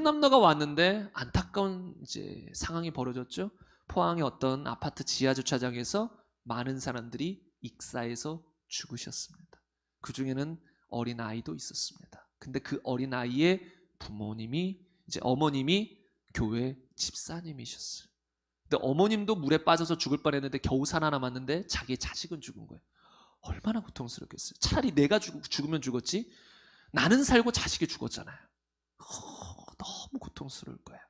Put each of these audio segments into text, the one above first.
캔남너가 왔는데 안타까운 이제 상황이 벌어졌죠. 포항의 어떤 아파트 지하 주차장에서 많은 사람들이 익사해서 죽으셨습니다. 그 중에는 어린 아이도 있었습니다. 근데 그 어린 아이의 부모님이 이제 어머님이 교회 집사님이셨어요. 근데 어머님도 물에 빠져서 죽을 뻔했는데 겨우 살아남았는데 자기의 자식은 죽은 거예요. 얼마나 고통스럽겠어요. 차라리 내가 죽, 으면 죽었지 나는 살고 자식이 죽었잖아요. 너무 고통스러울 거야.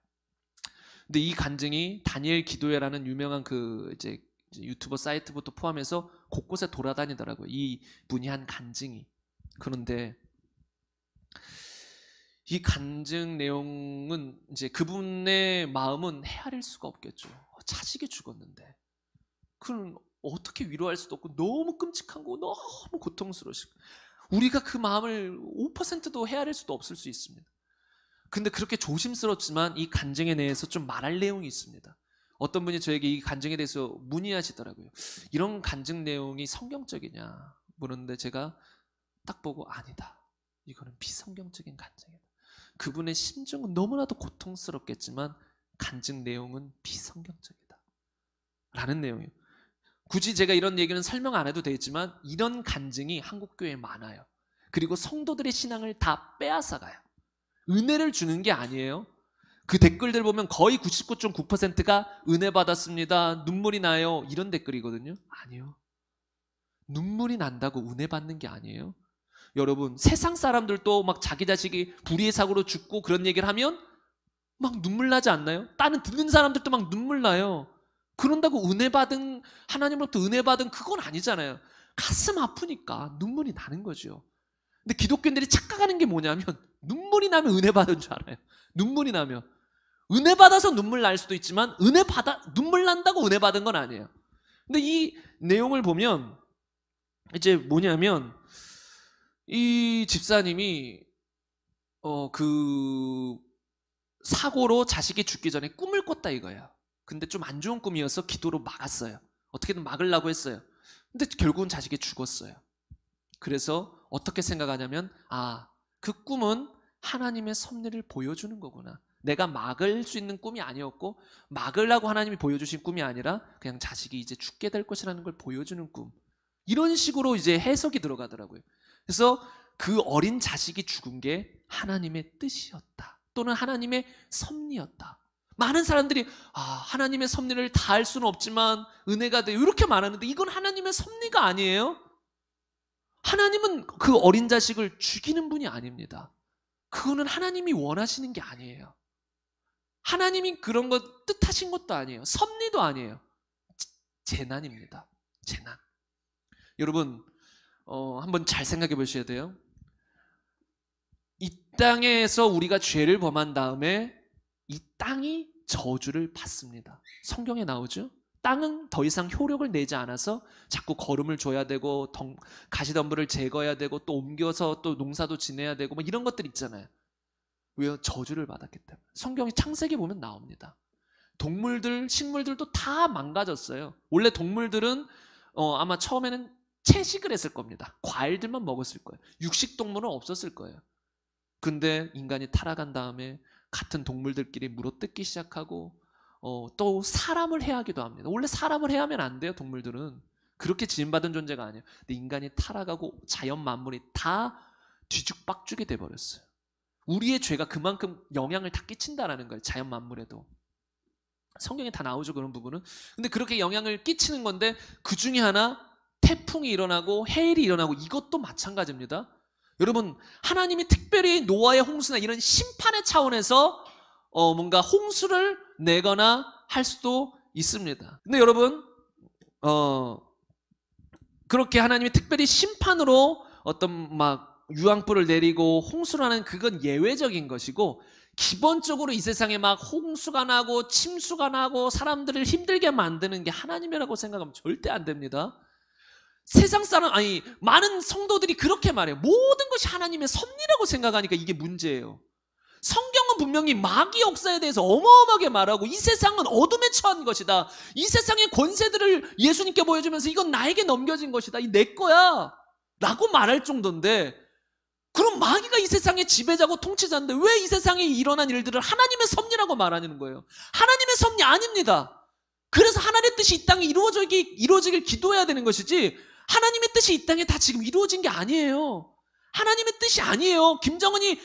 근데 이 간증이 다니엘 기도회라는 유명한 그 이제 유튜버 사이트부터 포함해서 곳곳에 돌아다니더라고요. 이 분이 한 간증이. 그런데 이 간증 내용은 이제 그분의 마음은 헤아릴 수가 없겠죠. 자식이 죽었는데. 그럼 어떻게 위로할 수도 없고 너무 끔찍한 거고 너무 고통스러우시고 우리가 그 마음을 5%도 헤아릴 수도 없을 수 있습니다. 근데 그렇게 조심스럽지만 이 간증에 대해서 좀 말할 내용이 있습니다. 어떤 분이 저에게 이 간증에 대해서 문의하시더라고요. 이런 간증 내용이 성경적이냐 물었는데 제가 딱 보고 아니다. 이거는 비성경적인 간증이다. 그분의 심증은 너무나도 고통스럽겠지만 간증 내용은 비성경적이다. 라는 내용이에요. 굳이 제가 이런 얘기는 설명 안 해도 되겠지만 이런 간증이 한국 교회에 많아요. 그리고 성도들의 신앙을 다 빼앗아가요. 은혜를 주는 게 아니에요. 그 댓글들 보면 거의 99.9%가 은혜 받았습니다. 눈물이 나요. 이런 댓글이거든요. 아니요. 눈물이 난다고 은혜 받는 게 아니에요. 여러분, 세상 사람들도 막 자기 자식이 불의의 사고로 죽고 그런 얘기를 하면 막 눈물 나지 않나요? 다른 듣는 사람들도 막 눈물 나요. 그런다고 은혜 받은, 하나님으로부터 은혜 받은 그건 아니잖아요. 가슴 아프니까 눈물이 나는 거죠. 근데 기독교인들이 착각하는 게 뭐냐면 눈물이 나면 은혜 받은 줄 알아요. 눈물이 나면 은혜 받아서 눈물 날 수도 있지만 은혜 받아 눈물 난다고 은혜 받은 건 아니에요. 근데 이 내용을 보면 이제 뭐냐면 이 집사님이 어 그 사고로 자식이 죽기 전에 꿈을 꿨다 이거예요. 근데 좀 안 좋은 꿈이어서 기도로 막았어요. 어떻게든 막으려고 했어요. 근데 결국은 자식이 죽었어요. 그래서 어떻게 생각하냐면 아, 그 꿈은 하나님의 섭리를 보여주는 거구나. 내가 막을 수 있는 꿈이 아니었고 막으려고 하나님이 보여주신 꿈이 아니라 그냥 자식이 이제 죽게 될 것이라는 걸 보여주는 꿈. 이런 식으로 이제 해석이 들어가더라고요. 그래서 그 어린 자식이 죽은 게 하나님의 뜻이었다. 또는 하나님의 섭리였다. 많은 사람들이 아, 하나님의 섭리를 다 할 수는 없지만 은혜가 돼 이렇게 말하는데 이건 하나님의 섭리가 아니에요. 하나님은 그 어린 자식을 죽이는 분이 아닙니다. 그거는 하나님이 원하시는 게 아니에요. 하나님이 그런 것 뜻하신 것도 아니에요. 섭리도 아니에요. 재난입니다. 재난. 여러분, 어, 한번 잘 생각해 보셔야 돼요. 이 땅에서 우리가 죄를 범한 다음에 이 땅이 저주를 받습니다. 성경에 나오죠? 땅은 더 이상 효력을 내지 않아서 자꾸 거름을 줘야 되고 덩, 가시덤불을 제거해야 되고 또 옮겨서 또 농사도 지내야 되고 뭐 이런 것들 있잖아요. 왜요? 저주를 받았기 때문에. 성경이 창세기 보면 나옵니다. 동물들, 식물들도 다 망가졌어요. 원래 동물들은 어, 아마 처음에는 채식을 했을 겁니다. 과일들만 먹었을 거예요. 육식 동물은 없었을 거예요. 근데 인간이 타락한 다음에 같은 동물들끼리 물어뜯기 시작하고 어, 또 사람을 해하기도 합니다. 원래 사람을 해하면 안 돼요, 동물들은. 그렇게 지음받은 존재가 아니에요. 근데 인간이 타락하고 자연 만물이 다 뒤죽박죽이 돼버렸어요. 우리의 죄가 그만큼 영향을 다 끼친다라는 거예요. 자연 만물에도. 성경에 다 나오죠, 그런 부분은. 근데 그렇게 영향을 끼치는 건데 그 중에 하나 태풍이 일어나고 해일이 일어나고 이것도 마찬가지입니다. 여러분, 하나님이 특별히 노아의 홍수나 이런 심판의 차원에서 어, 뭔가 홍수를 내거나 할 수도 있습니다. 근데 여러분, 어, 그렇게 하나님이 특별히 심판으로 어떤 막 유황불을 내리고 홍수라는 그건 예외적인 것이고 기본적으로 이 세상에 막 홍수가 나고 침수가 나고 사람들을 힘들게 만드는 게 하나님이라고 생각하면 절대 안 됩니다. 세상 사람 아니 많은 성도들이 그렇게 말해요. 모든 것이 하나님의 섭리라고 생각하니까 이게 문제예요. 성경은 분명히 마귀 역사에 대해서 어마어마하게 말하고 이 세상은 어둠에 처한 것이다. 이 세상의 권세들을 예수님께 보여주면서 이건 나에게 넘겨진 것이다. 이 내 거야. 라고 말할 정도인데 그럼 마귀가 이 세상의 지배자고 통치자인데 왜 이 세상에 일어난 일들을 하나님의 섭리라고 말하는 거예요? 하나님의 섭리 아닙니다. 그래서 하나님의 뜻이 이 땅에 이루어지기, 이루어지길 기도해야 되는 것이지 하나님의 뜻이 이 땅에 다 지금 이루어진 게 아니에요. 하나님의 뜻이 아니에요. 김정은이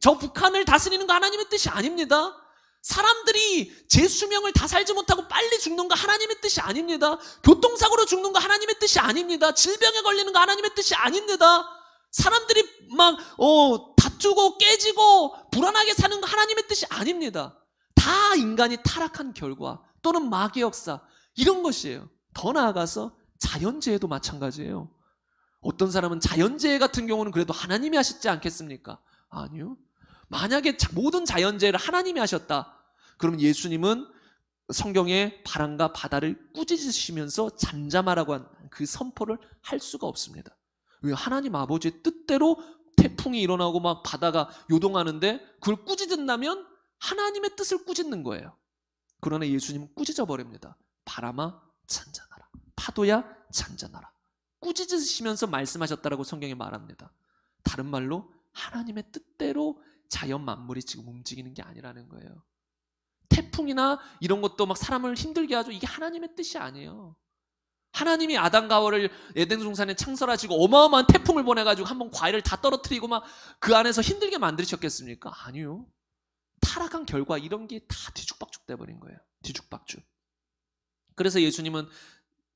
저 북한을 다스리는 거 하나님의 뜻이 아닙니다. 사람들이 제 수명을 다 살지 못하고 빨리 죽는 거 하나님의 뜻이 아닙니다. 교통사고로 죽는 거 하나님의 뜻이 아닙니다. 질병에 걸리는 거 하나님의 뜻이 아닙니다. 사람들이 막, 어, 다투고 깨지고 불안하게 사는 거 하나님의 뜻이 아닙니다. 다 인간이 타락한 결과 또는 마귀 역사, 이런 것이에요. 더 나아가서 자연재해도 마찬가지예요. 어떤 사람은 자연재해 같은 경우는 그래도 하나님이 하시지 않겠습니까? 아니요. 만약에 모든 자연재해를 하나님이 하셨다. 그럼 예수님은 성경에 바람과 바다를 꾸짖으시면서 잠잠하라고 한 그 선포를 할 수가 없습니다. 왜 하나님 아버지의 뜻대로 태풍이 일어나고 막 바다가 요동하는데 그걸 꾸짖는다면 하나님의 뜻을 꾸짖는 거예요. 그러나 예수님은 꾸짖어 버립니다. 바람아 잔잔하라. 파도야 잔잔하라. 꾸짖으시면서 말씀하셨다라고 성경이 말합니다. 다른 말로 하나님의 뜻대로 자연 만물이 지금 움직이는 게 아니라는 거예요. 태풍이나 이런 것도 막 사람을 힘들게 하죠. 이게 하나님의 뜻이 아니에요. 하나님이 아담가 하와를 에덴 송산에 창설하시고 어마어마한 태풍을 보내가지고 한번 과일을 다 떨어뜨리고 막 그 안에서 힘들게 만드셨겠습니까? 아니요. 타락한 결과 이런 게 다 뒤죽박죽 돼버린 거예요. 뒤죽박죽. 그래서 예수님은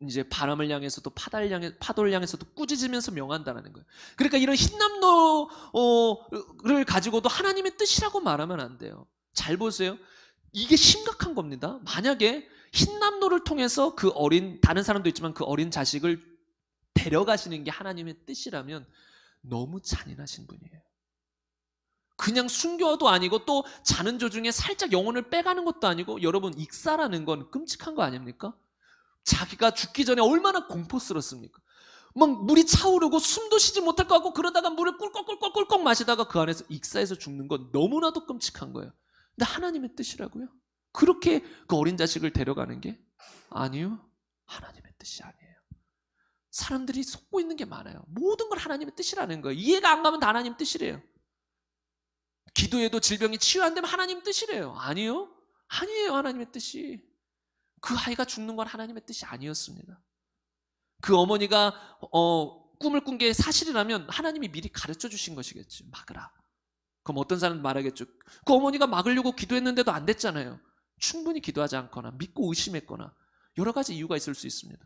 이제 바람을 향해서도 파달 향해 파도를 향해서도 꾸짖으면서 명한다라는 거예요. 그러니까 이런 흰남노를 어, 가지고도 하나님의 뜻이라고 말하면 안 돼요. 잘 보세요. 이게 심각한 겁니다. 만약에 흰남노를 통해서 그 어린 다른 사람도 있지만 그 어린 자식을 데려가시는 게 하나님의 뜻이라면 너무 잔인하신 분이에요. 그냥 순교도 아니고 또 자는 조중에 살짝 영혼을 빼가는 것도 아니고 여러분 익사라는 건 끔찍한 거 아닙니까? 자기가 죽기 전에 얼마나 공포스럽습니까? 막 물이 차오르고 숨도 쉬지 못할 것 같고 그러다가 물을 꿀꺽꿀꺽꿀꺽 마시다가 그 안에서 익사해서 죽는 건 너무나도 끔찍한 거예요. 근데 하나님의 뜻이라고요? 그렇게 그 어린 자식을 데려가는 게 아니요. 하나님의 뜻이 아니에요. 사람들이 속고 있는 게 많아요. 모든 걸 하나님의 뜻이라는 거예요. 이해가 안 가면 다 하나님 뜻이래요. 기도해도 질병이 치유 안 되면 하나님 뜻이래요. 아니요. 아니에요. 하나님의 뜻이. 그 아이가 죽는 건 하나님의 뜻이 아니었습니다. 그 어머니가 어, 꿈을 꾼 게 사실이라면 하나님이 미리 가르쳐 주신 것이겠지. 막으라. 그럼 어떤 사람은 말하겠죠. 그 어머니가 막으려고 기도했는데도 안 됐잖아요. 충분히 기도하지 않거나 믿고 의심했거나 여러 가지 이유가 있을 수 있습니다.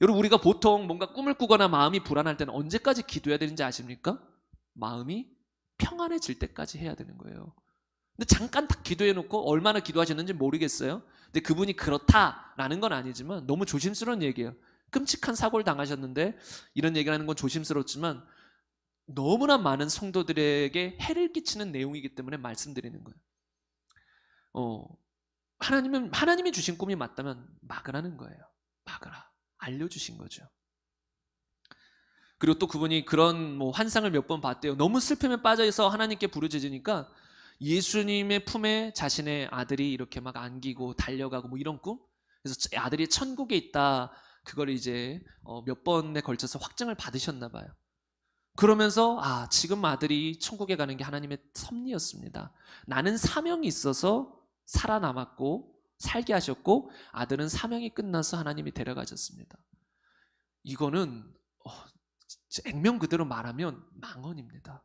여러분 우리가 보통 뭔가 꿈을 꾸거나 마음이 불안할 때는 언제까지 기도해야 되는지 아십니까? 마음이 평안해질 때까지 해야 되는 거예요. 근데 잠깐 딱 기도해 놓고 얼마나 기도하셨는지 모르겠어요. 근데 그분이 그렇다라는 건 아니지만 너무 조심스러운 얘기예요. 끔찍한 사고를 당하셨는데 이런 얘기를 하는 건 조심스럽지만 너무나 많은 성도들에게 해를 끼치는 내용이기 때문에 말씀드리는 거예요. 어, 하나님은 하나님이 주신 꿈이 맞다면 막으라는 거예요. 막으라. 알려주신 거죠. 그리고 또 그분이 그런 뭐 환상을 몇 번 봤대요. 너무 슬픔에 빠져 있어 하나님께 부르짖으니까 예수님의 품에 자신의 아들이 이렇게 막 안기고 달려가고 뭐 이런 꿈? 그래서 아들이 천국에 있다. 그걸 이제 어, 몇 번에 걸쳐서 확증을 받으셨나 봐요. 그러면서 아, 지금 아들이 천국에 가는 게 하나님의 섭리였습니다. 나는 사명이 있어서 살아남았고 살게 하셨고 아들은 사명이 끝나서 하나님이 데려가셨습니다. 이거는 어, 액면 그대로 말하면 망언입니다.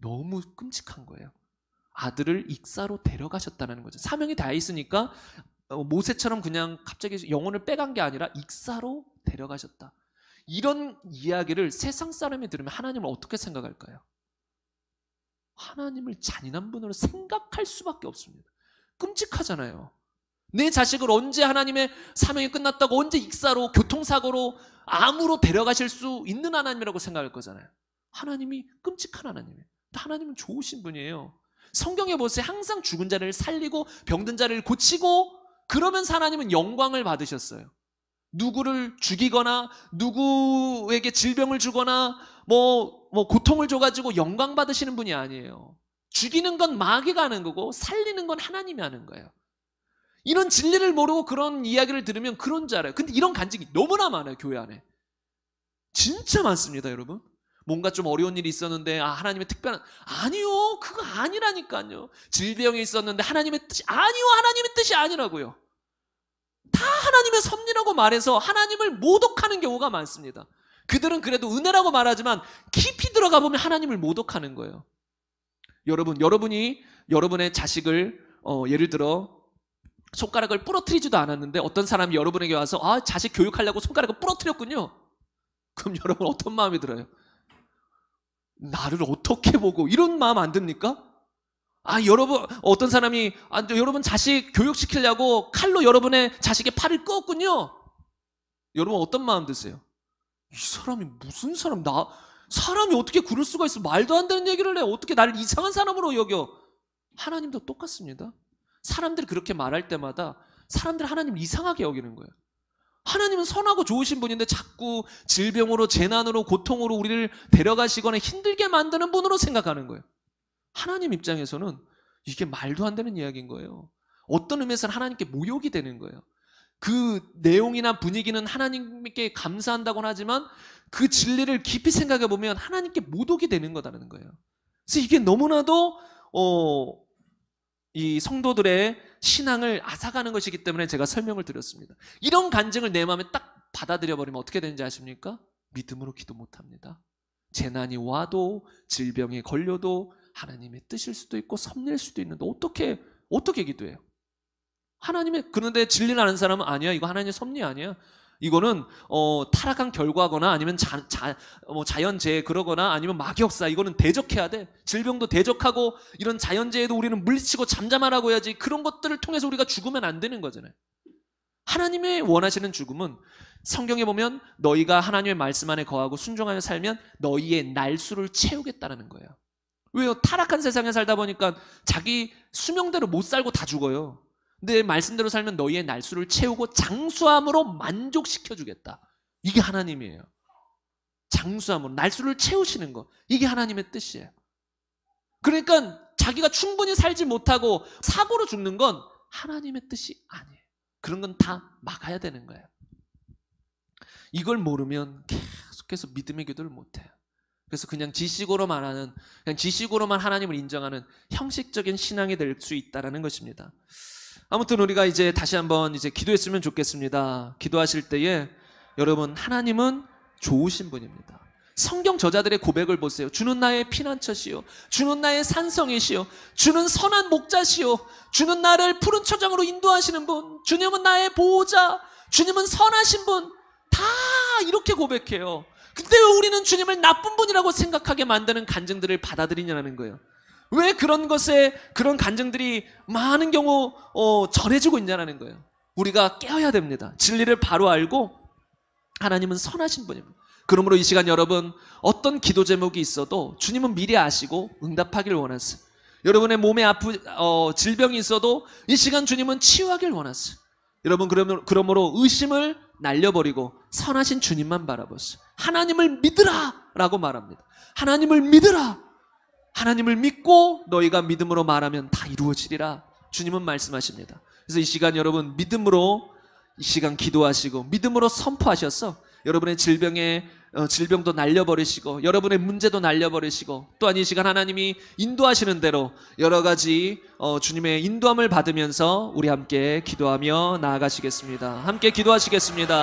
너무 끔찍한 거예요. 아들을 익사로 데려가셨다는 거죠. 사명이 다 있으니까 어, 모세처럼 그냥 갑자기 영혼을 빼간 게 아니라 익사로 데려가셨다. 이런 이야기를 세상 사람이 들으면 하나님을 어떻게 생각할까요? 하나님을 잔인한 분으로 생각할 수밖에 없습니다. 끔찍하잖아요. 내 자식을 언제 하나님의 사명이 끝났다고 언제 익사로 교통사고로 암으로 데려가실 수 있는 하나님이라고 생각할 거잖아요. 하나님이 끔찍한 하나님이에요. 하나님은 좋으신 분이에요. 성경에 보세요. 항상 죽은 자를 살리고 병든 자를 고치고 그러면서 하나님은 영광을 받으셨어요. 누구를 죽이거나 누구에게 질병을 주거나 뭐, 뭐 고통을 줘가지고 영광 받으시는 분이 아니에요. 죽이는 건 마귀가 하는 거고 살리는 건 하나님이 하는 거예요. 이런 진리를 모르고 그런 이야기를 들으면 그런 줄 알아요. 근데 이런 간증이 너무나 많아요, 교회 안에. 진짜 많습니다, 여러분. 뭔가 좀 어려운 일이 있었는데 아, 하나님의 특별한 아니요 그거 아니라니까요 질병이 있었는데 하나님의 뜻이 아니요 하나님의 뜻이 아니라고요 다 하나님의 섭리라고 말해서 하나님을 모독하는 경우가 많습니다 그들은 그래도 은혜라고 말하지만 깊이 들어가 보면 하나님을 모독하는 거예요 여러분 여러분이 여러분의 자식을 어, 예를 들어 손가락을 부러뜨리지도 않았는데 어떤 사람이 여러분에게 와서 아 자식 교육하려고 손가락을 부러뜨렸군요 그럼 여러분 어떤 마음이 들어요? 나를 어떻게 보고 이런 마음 안 듭니까? 아, 여러분, 어떤 사람이, 아, 여러분 자식 교육시키려고 칼로 여러분의 자식의 팔을 꺾군요. 여러분 어떤 마음 드세요? 이 사람이 무슨 사람, 나, 사람이 어떻게 그럴 수가 있어? 말도 안 되는 얘기를 해. 어떻게 나를 이상한 사람으로 여겨? 하나님도 똑같습니다. 사람들이 그렇게 말할 때마다 사람들 하나님 이상하게 여기는 거예요. 하나님은 선하고 좋으신 분인데 자꾸 질병으로, 재난으로, 고통으로 우리를 데려가시거나 힘들게 만드는 분으로 생각하는 거예요. 하나님 입장에서는 이게 말도 안 되는 이야기인 거예요. 어떤 의미에서는 하나님께 모욕이 되는 거예요. 그 내용이나 분위기는 하나님께 감사한다곤 하지만 그 진리를 깊이 생각해 보면 하나님께 모독이 되는 거다라는 거예요. 그래서 이게 너무나도 어, 이 성도들의 신앙을 앗아가는 것이기 때문에 제가 설명을 드렸습니다. 이런 간증을 내 마음에 딱 받아들여 버리면 어떻게 되는지 아십니까? 믿음으로 기도 못 합니다. 재난이 와도 질병에 걸려도 하나님의 뜻일 수도 있고 섭리 수도 있는데 어떻게 어떻게 기도해요? 하나님의 그런데 진리를 아는 사람은 아니야. 이거 하나님의 섭리 아니야. 이거는 어, 타락한 결과거나 아니면 자, 자, 뭐 자연재해 그러거나 아니면 막역사 이거는 대적해야 돼. 질병도 대적하고 이런 자연재해도 우리는 물리치고 잠잠하라고 해야지 그런 것들을 통해서 우리가 죽으면 안 되는 거잖아요. 하나님의 원하시는 죽음은 성경에 보면 너희가 하나님의 말씀 안에 거하고 순종하며 살면 너희의 날수를 채우겠다라는 거예요. 왜요? 타락한 세상에 살다 보니까 자기 수명대로 못 살고 다 죽어요. 내 말씀대로 살면 너희의 날수를 채우고 장수함으로 만족시켜 주겠다. 이게 하나님이에요. 장수함으로 날수를 채우시는 거. 이게 하나님의 뜻이에요. 그러니까 자기가 충분히 살지 못하고 사고로 죽는 건 하나님의 뜻이 아니에요. 그런 건 다 막아야 되는 거예요. 이걸 모르면 계속해서 믿음의 기도를 못 해요. 그래서 그냥 지식으로 말하는 그냥 지식으로만 하나님을 인정하는 형식적인 신앙이 될 수 있다라는 것입니다. 아무튼 우리가 이제 다시 한번 이제 기도했으면 좋겠습니다. 기도하실 때에 여러분 하나님은 좋으신 분입니다. 성경 저자들의 고백을 보세요. 주는 나의 피난처시요. 주는 나의 산성이시요. 주는 선한 목자시요. 주는 나를 푸른 초장으로 인도하시는 분. 주님은 나의 보호자. 주님은 선하신 분. 다 이렇게 고백해요. 근데 왜 우리는 주님을 나쁜 분이라고 생각하게 만드는 간증들을 받아들이냐는 거예요. 왜 그런 것에 그런 간증들이 많은 경우 어, 전해지고 있냐라는 거예요. 우리가 깨어야 됩니다. 진리를 바로 알고 하나님은 선하신 분입니다. 그러므로 이 시간 여러분 어떤 기도 제목이 있어도 주님은 미리 아시고 응답하길 원하세요. 여러분의 몸에 아프 어, 질병이 있어도 이 시간 주님은 치유하길 원하세요. 여러분 그러면 그러므로 의심을 날려버리고 선하신 주님만 바라보세요. 하나님을 믿으라라고 말합니다. 하나님을 믿으라. 하나님을 믿고 너희가 믿음으로 말하면 다 이루어지리라. 주님은 말씀하십니다. 그래서 이 시간 여러분 믿음으로 이 시간 기도하시고 믿음으로 선포하셔서 여러분의 질병에 어, 질병도 날려버리시고 여러분의 문제도 날려버리시고 또한 이 시간 하나님이 인도하시는 대로 여러 가지 어, 주님의 인도함을 받으면서 우리 함께 기도하며 나아가시겠습니다. 함께 기도하시겠습니다.